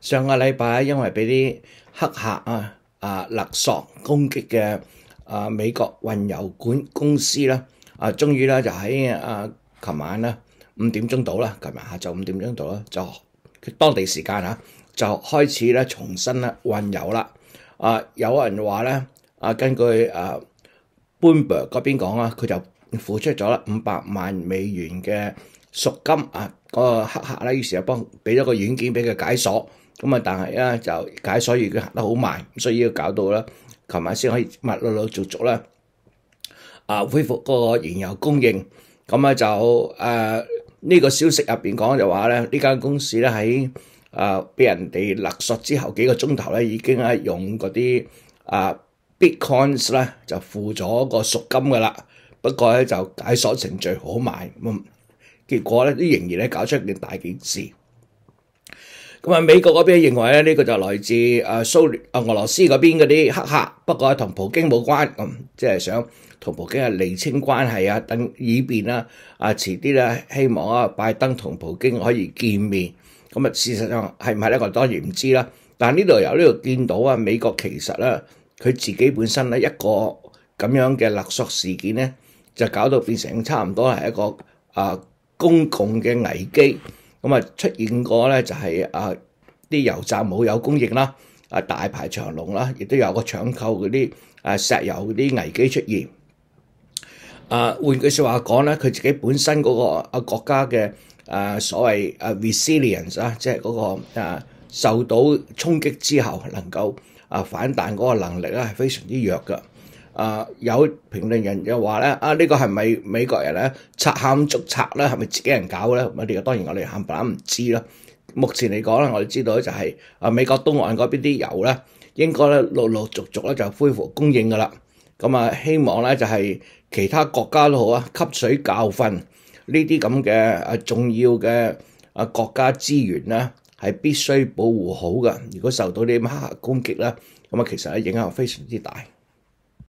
上個禮拜因為俾啲黑客啊啊勒索攻擊嘅啊美國運油管公司啦，啊終於咧就喺啊琴晚咧五點鐘到啦，琴日下晝五點鐘到啦，就當地時間啊，就開始咧重新咧運油啦。啊有人話咧啊根據啊 b u o o m b e r g 嗰邊講啊，佢就付出咗啦五百萬美元嘅。赎金啊！嗰個黑客咧，於是就幫俾咗個軟件俾佢解鎖咁啊，但係咧就解鎖已经行得好慢，所以要搞到咧，琴晚先可以物陆陆续续咧啊恢復嗰個燃油供應。咁啊就诶呢個消息入边講就話咧，呢間公司咧喺啊俾人哋勒索之後幾個鐘頭咧，已經咧用嗰啲啊 Bitcoin s 咧就付咗個赎金噶啦。不過咧就解鎖程序好慢。結果咧，都仍然咧搞出一件大件事。咁啊，美國嗰邊認為咧，呢個就來自啊蘇聯啊俄羅斯嗰邊嗰啲黑客，不過同普京冇關，咁即係想同普京啊釐清關係啊等以便啦。啊，遲啲咧希望啊拜登同普京可以見面。咁啊，事實上係唔係咧？我當然唔知啦。但呢度由呢度見到啊，美國其實咧佢自己本身咧一個咁樣嘅勒索事件咧，就搞到變成差唔多係一個啊～公共嘅危機咁啊出現過咧，就係啊啲油站冇有供應啦，啊大排長龍啦，亦都有個搶購嗰啲啊石油嗰啲危機出現。啊換句説話講咧，佢自己本身嗰個啊國家嘅啊所謂啊 resilience 啊，即係嗰個啊受到衝擊之後能夠啊反彈嗰個能力咧，係非常之弱㗎。啊！有評論人就話咧：，啊呢個係咪美國人咧拆喊捉拆咧？係咪自己人搞咧？我哋當然我哋唪唥唔知啦。目前嚟講咧，我哋知道就係啊美國東岸嗰邊啲油咧，應該咧陸陸續續咧就恢復供應噶啦。咁啊，希望咧就係其他國家都好啊，吸取教訓呢啲咁嘅啊重要嘅啊國家資源咧係必須保護好噶。如果受到啲黑客攻擊咧，咁啊其實咧影響非常之大。